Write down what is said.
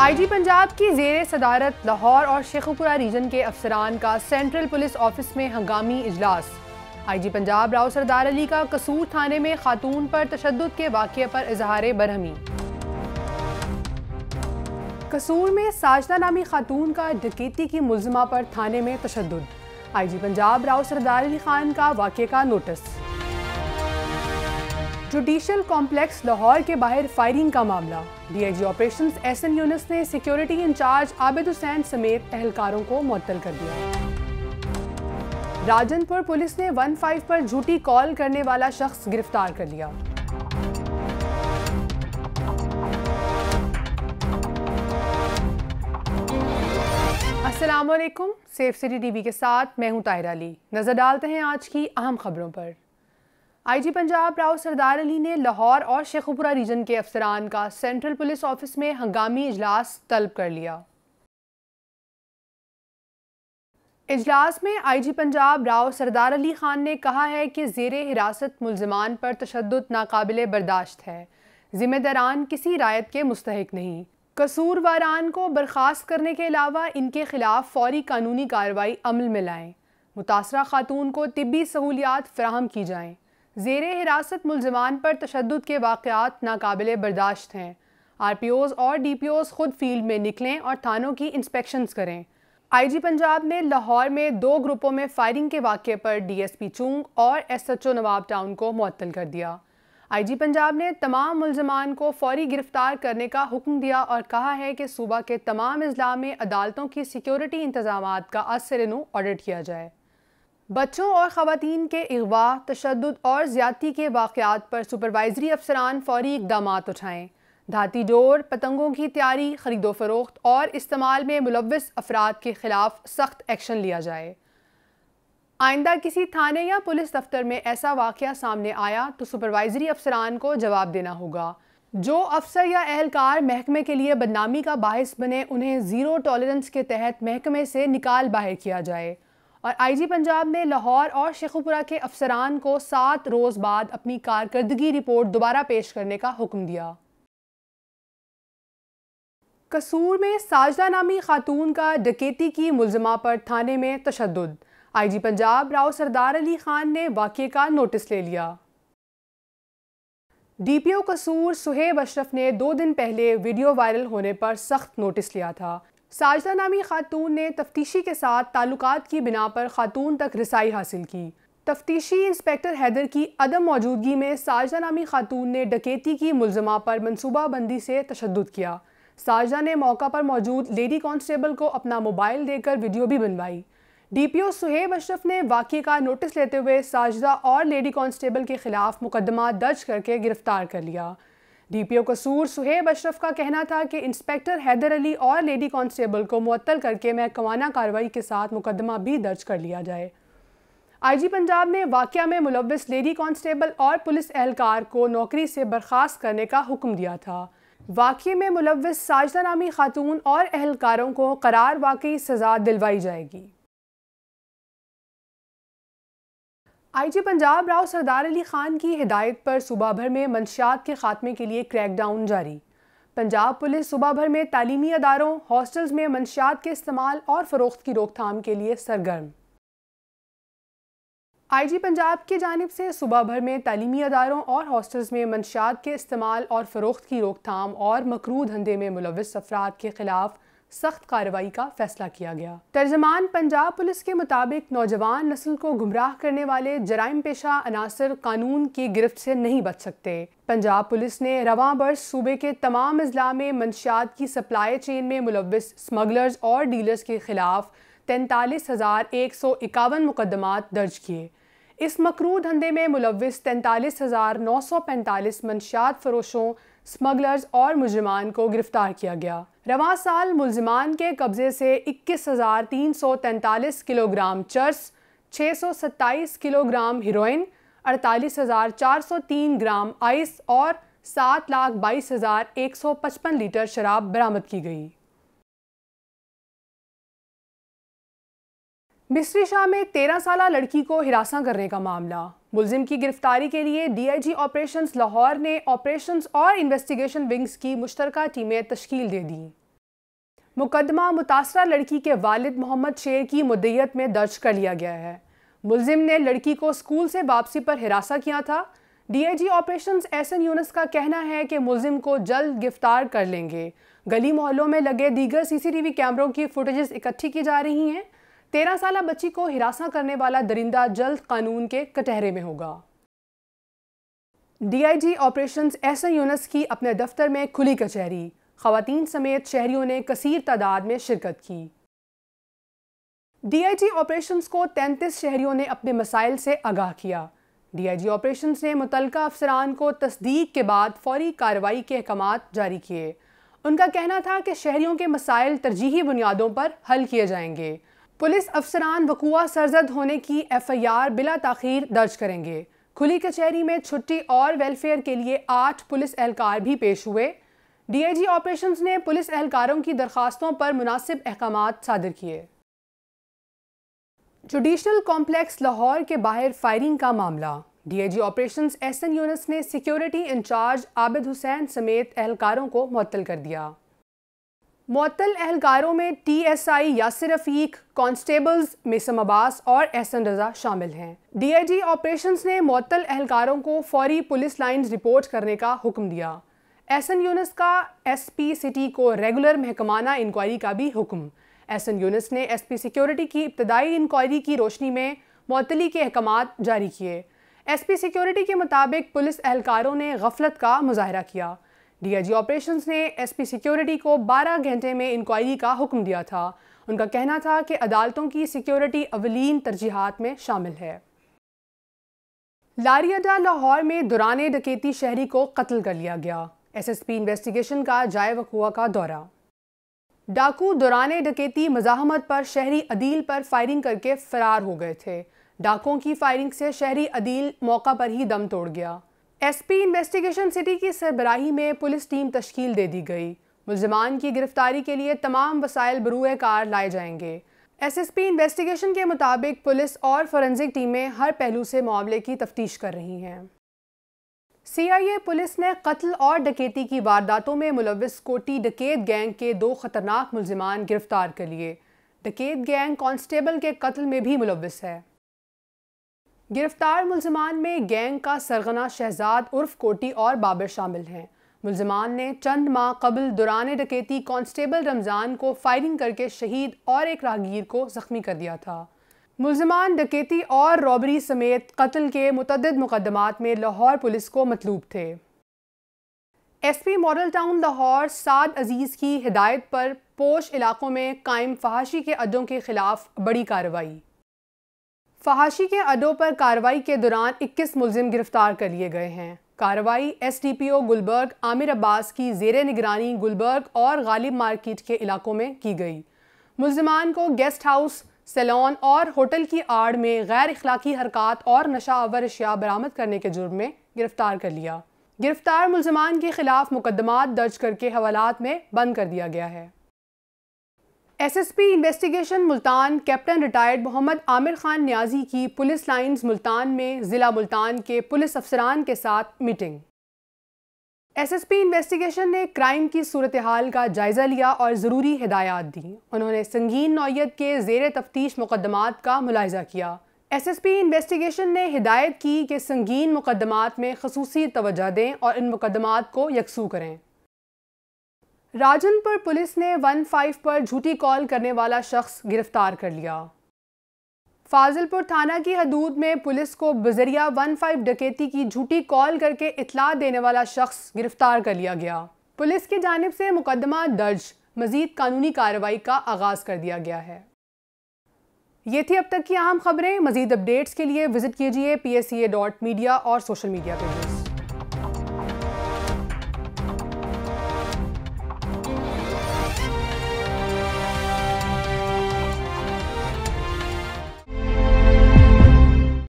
IG Punjab की जेर सदारत लाहौर और शेखपुरा रीजन के अफसरान का सेंट्रल पुलिस ऑफिस में हंगामी इजलास आईजी पंजाब राव सरदार अली का कसूर थाने में खातून पर तशद के वाक़े पर इजहार बरहमी कसूर में साजना नामी खातून का डकेती की मुलजमा पर थाने में तशद आईजी पंजाब राव सरदार अली खान का वाक़े का नोटिस जुडिशियल कॉम्प्लेक्स लाहौर के बाहर फायरिंग का मामला डीआईजी ऑपरेशंस एसएन यूनिस ने सिक्योरिटी इंचार्ज आबिद हुसैन समेत एहलकारों को मुअत्तल कर दिया राजनपुर पुलिस ने 15 पर झूठी कॉल करने वाला शख्स गिरफ्तार कर लिया असलम सेफ सिटी टीवी के साथ मैं हूं ताहिर अली नज़र डालते हैं आज की अहम खबरों पर आईजी पंजाब राव सरदार अली ने लाहौर और शेखुपुरा रीजन के अफसरान का सेंट्रल पुलिस ऑफिस में हंगामी इजलास तलब कर लिया इजलास में आईजी पंजाब राव सरदार अली खान ने कहा है कि जेर हिरासत मुलजमान पर तशद नाकबिल बर्दाश्त है जिम्मेदारान किसी रायत के मुस्तक नहीं कसूरवारान को बर्खास्त करने के अलावा इनके खिलाफ फौरी कानूनी कार्रवाई अमल में लाएँ मुतासरा खातून को तबी सहूलियात फ्राहम की जाएँ जेर हिरासत मुलजमान पर तशद के वाक़ात नाकबिल बर्दाश्त हैं आर पी ओज़ और डी पी ओज़ ख़ुद फील्ड में निकलें और थानों की इंस्पेक्शन करें आई जी पंजाब ने लाहौर में दो ग्रुपों में फायरिंग के वाक़े पर डी एस पी चूंग और S H O Nawab town को मअतल कर दिया आई जी पंजाब ने तमाम मुलजमान को फौरी गिरफ़्तार करने का हुक्म दिया और कहा है कि सूबा के तमाम अजला में अदालतों की सिक्योरिटी इंतजाम का असर नु ऑडिट किया जाए बच्चों और ख़वान के अगवा तशद और ज़्यादा के वाक़ात पर सुपरवाइजरी अफसरान फौरी इकदाम उठाएँ धाती डोर पतंगों की तैयारी खरीदो फरोख्त और इस्तेमाल में मुलविस अफराद के ख़िलाफ़ सख्त एक्शन लिया जाए आइंदा किसी थाने या पुलिस दफ्तर में ऐसा वाक़ सामने आया तो सुपरवाइजरी अफसरान को जवाब देना होगा जो अफसर या एहलकार महकमे के लिए बदनामी का बायस बने उन्हें ज़ीरो टॉलरेंस के तहत महकमे से निकाल बाहर किया जाए और आईजी पंजाब ने लाहौर और शेखुपुरा के अफसरान को सात रोज़ बाद अपनी कारकर्दगी रिपोर्ट दोबारा पेश करने का हुक्म दिया कसूर में साजदा नामी खातून का डकेती की मुलजमा पर थाने में तशद आई जी पंजाब राव सरदार अली खान ने वाक़े का नोटिस ले लिया डी पी ओ कसूर सुहेब अशरफ ने दो दिन पहले वीडियो वायरल होने पर सख्त नोटिस लिया था साजदा नामी खातून ने तफ्तीशी के साथ ताल्लुकात की बिना पर खातून तक रसाई हासिल की तफ्तीशी इंस्पेक्टर हैदर की अदम मौजूदगी में साजदा नामी खातून ने डकैती की मुलजमा पर मनसूबाबंदी से तशद किया साजदा ने मौका पर मौजूद लेडी कांस्टेबल को अपना मोबाइल देकर वीडियो भी बनवाई D P O Suhaib Ashraf ने वाक़े का नोटिस लेते हुए साजदा और लेडी कांस्टेबल के खिलाफ मुकदमा दर्ज करके गिरफ्तार कर लिया डीपीओ कसूर सुहेब अशरफ का कहना था कि इंस्पेक्टर हैदर अली और लेडी कांस्टेबल को मअतल करके महकमाना कार्रवाई के साथ मुकदमा भी दर्ज कर लिया जाए आईजी पंजाब ने वाक़ में मुलविस लेडी कांस्टेबल और पुलिस एहलकार को नौकरी से बर्खास्त करने का हुक्म दिया था वाक़े में मुलविस साजदा नामी खातून और एहलकारों को करार वाकई सज़ा दिलवाई जाएगी आईजी पंजाब राव सरदार अली खान की हिदायत पर सुबह भर में मंशियात के खात्मे के लिए क्रैकडाउन जारी पंजाब पुलिस सुबह भर में तालीमी अदारों हॉस्टल्स में मंशियात के इस्तेमाल और फ़रोख्त की रोकथाम के लिए सरगर्म आईजी पंजाब की जानब से सुबह भर में तालीमी अदारों और हॉस्टल्स में मंशियात के इस्तेमाल और फ़रोख्त की रोकथाम और मकरू धंधे में मुलविस अफराद के ख़िलाफ़ सख्त कार्रवाई का फैसला किया गया तर्जमान पंजाब पुलिस के मुताबिक नौजवान नस्ल को गुमराह करने वाले जराइम पेशा अनासर कानून की गिरफ्त से नहीं बच सकते पंजाब पुलिस ने रवा बर्स सूबे के तमाम अजला में मंशियात की सप्लाई चेन में मुलविस स्मगलर्स और डीलर्स के खिलाफ तैंतालीस हज़ार एक सौ इक्यावन मुकदमा दर्ज किए इस मकरू धंधे में मुलविस तैंतालीस हज़ार नौ सौ पैंतालीस मंशियात फरोशों स्मगलर्स और मुजरमान को गिरफ्तार किया गया रवा साल मुलजमान के कब्जे से इक्कीस हज़ार तीन सौ तैतालीस किलोग्राम चर्स छः सौ सत्ताईस किलोग्राम हीरोइन अड़तालीस हज़ार चार सौ तीन ग्राम आइस और सात लाख बाईस हज़ार एक सौ पचपन लीटर शराब बरामद की गई मिस्री शाह में तेरह साल लड़की को हिरासा करने का मामला मुलजिम की गिरफ्तारी के लिए डीआईजी ऑपरेशंस लाहौर ने ऑपरेशंस और इन्वेस्टिगेशन विंग्स की मुश्तरक टीमें तश्कील दे दी मुकदमा मुतासरा लड़की के वालिद मोहम्मद शेर की मुदैत में दर्ज कर लिया गया है मुलजिम ने लड़की को स्कूल से वापसी पर हिरासा किया था डीआईजी ऑपरेशंस एन यूनस का कहना है कि मुलजिम को जल्द गिरफ्तार कर लेंगे गली मोहल्लों में लगे दीगर सीसीटीवी कैमरों की फुटेज इकट्ठी की जा रही हैं तेरह साल बच्ची को हिरासा करने वाला दरिंदा जल्द कानून के कटहरे में होगा डीआईजी ऑपरेशंस एस यूनस की अपने दफ्तर में खुली कचहरी खातन समेत शहरियों ने कसीर तादाद में शिरकत की डीआईजी ऑपरेशंस को 33 शहरियों ने अपने मसाइल से आगाह किया डीआईजी ऑपरेशंस ने मुतल अफसरान को तस्दीक के बाद फौरी कार्रवाई के अहकाम जारी किए उनका कहना था कि शहरियों के मसाइल तरजीही बुनियादों पर हल किए जाएंगे पुलिस अफसरान वकुआ सरजद होने की एफआईआर बिला तखीर दर्ज करेंगे खुली कचहरी में छुट्टी और वेलफेयर के लिए आठ पुलिस एहलकार भी पेश हुए डीआईजी ऑपरेशंस ने पुलिस एहलकारों की दरखास्तों पर मुनासिब अहकाम सादर किए जुडिशल कॉम्प्लेक्स लाहौर के बाहर फायरिंग का मामला डीआईजी ऑपरेशंस एन यूनस ने सिक्योरिटी इंचार्ज आबिद हुसैन समेत एहलकारों को मअतल कर दिया मअतल एहलकारों में टीएसआई यासिर रफीक कांस्टेबल्स मिसम अब्बास और एहसन रजा शामिल हैं डीआईजी ऑपरेशंस ने मअतल एहलकारों को फौरी पुलिस लाइंस रिपोर्ट करने का हुक्म दिया एहसन यूनस का एसपी सिटी को रेगुलर महकमाना इंक्वायरी का भी हुक्म एहसन यूनस ने एसपी सिक्योरिटी की इब्तदाई इंक्वायरी की रोशनी में मअतली के अहकाम जारी किए एसपी सिक्योरिटी के मुताबिक पुलिस एहलकारों ने गफलत का मुजाहरा किया डीआईजी ऑपरेशंस ने एसपी सिक्योरिटी को 12 घंटे में इंक्वायरी का हुक्म दिया था उनका कहना था कि अदालतों की सिक्योरिटी अवलीन तरजीहत में शामिल है लारियाडा लाहौर में दुरान डकेती शहरी को कत्ल कर लिया गया एसएसपी इन्वेस्टिगेशन का जाय वकूआ का दौरा डाकू दुराने डकेती मजाहमत पर शहरी अदील पर फायरिंग करके फरार हो गए थे डाकों की फायरिंग से शहरी अदील मौका पर ही दम तोड़ गया एसपी इन्वेस्टिगेशन सिटी की सरबराही में पुलिस टीम तश्कील दे दी गई मुलजमान की गिरफ्तारी के लिए तमाम वसायल बरूए कार लाए जाएंगे एसएसपी इन्वेस्टिगेशन के मुताबिक पुलिस और फॉरेंसिक टीमें हर पहलू से मामले की तफ्तीश कर रही हैं सीआईए पुलिस ने कत्ल और डकैती की वारदातों में मुलविस कोटी डकैत गैंग के दो खतरनाक मुलजमान गिरफ्तार कर लिए डकैत गैंग कांस्टेबल के कत्ल में भी मुलविस है गिरफ्तार मुलजमान में गैंग का सरगना शहजाद उर्फ कोटी और बाबर शामिल हैं मुलजमान ने चंद माह कबल दुरान डकैती कांस्टेबल रमज़ान को फायरिंग करके शहीद और एक राहगीर को ज़ख्मी कर दिया था मुलजमान डकैती और रॉबरी समेत कत्ल के मुतद मुकदमात में लाहौर पुलिस को मतलूब थे S P model town Lahore Saad Aziz की हिदायत पर पोश इलाकों में कायम फहाशी के अड्डों के खिलाफ बड़ी कार्रवाई फहाशी के अड्डों पर कार्रवाई के दौरान 21 मुलजिम गिरफ्तार कर लिए गए हैं कार्रवाई S D P O Gulberg Aamir Abbas की जेर निगरानी गुलबर्ग और गालिब मार्केट के इलाकों में की गई मुलजमान को गेस्ट हाउस सैलून और होटल की आड़ में गैर अखलाकी हरकत और नशा आवर अशिया बरामद करने के जुर्म में गिरफ्तार कर लिया गिरफ्तार मुलजमान के खिलाफ मुकदमा दर्ज करके हवालात में बंद कर दिया गया है SSP investigation Multan captain retired Mohammad Aamir Khan Niazi की पुलिस लाइंस मुल्तान में ज़िला मुल्तान के पुलिस अफसरान के साथ मीटिंग एसएसपी इन्वेस्टिगेशन ने क्राइम की सूरत हाल का जायज़ा लिया और ज़रूरी हदायत दी उन्होंने संगीन नौीयत के जेर तफ्तीश मुकदमात का मुलायजा किया एस एस पी इन्वेस्टिगेशन ने हिदायत की कि संगीन मुकदमात में खसूसी तोजह दें और इन मुकदमात को यकसू करें राजनपुर पुलिस ने 15 पर झूठी कॉल करने वाला शख्स गिरफ्तार कर लिया फाजिलपुर थाना की हदूद में पुलिस को बजरिया 15 डकैती की झूठी कॉल करके इतला देने वाला शख्स गिरफ्तार कर लिया गया पुलिस की जानब से मुकदमा दर्ज मजीद कानूनी कार्रवाई का आगाज़ कर दिया गया है ये थी अब तक की अहम खबरें मजीद अपडेट्स के लिए विजिट कीजिए P S C A dot media और सोशल मीडिया पेजेस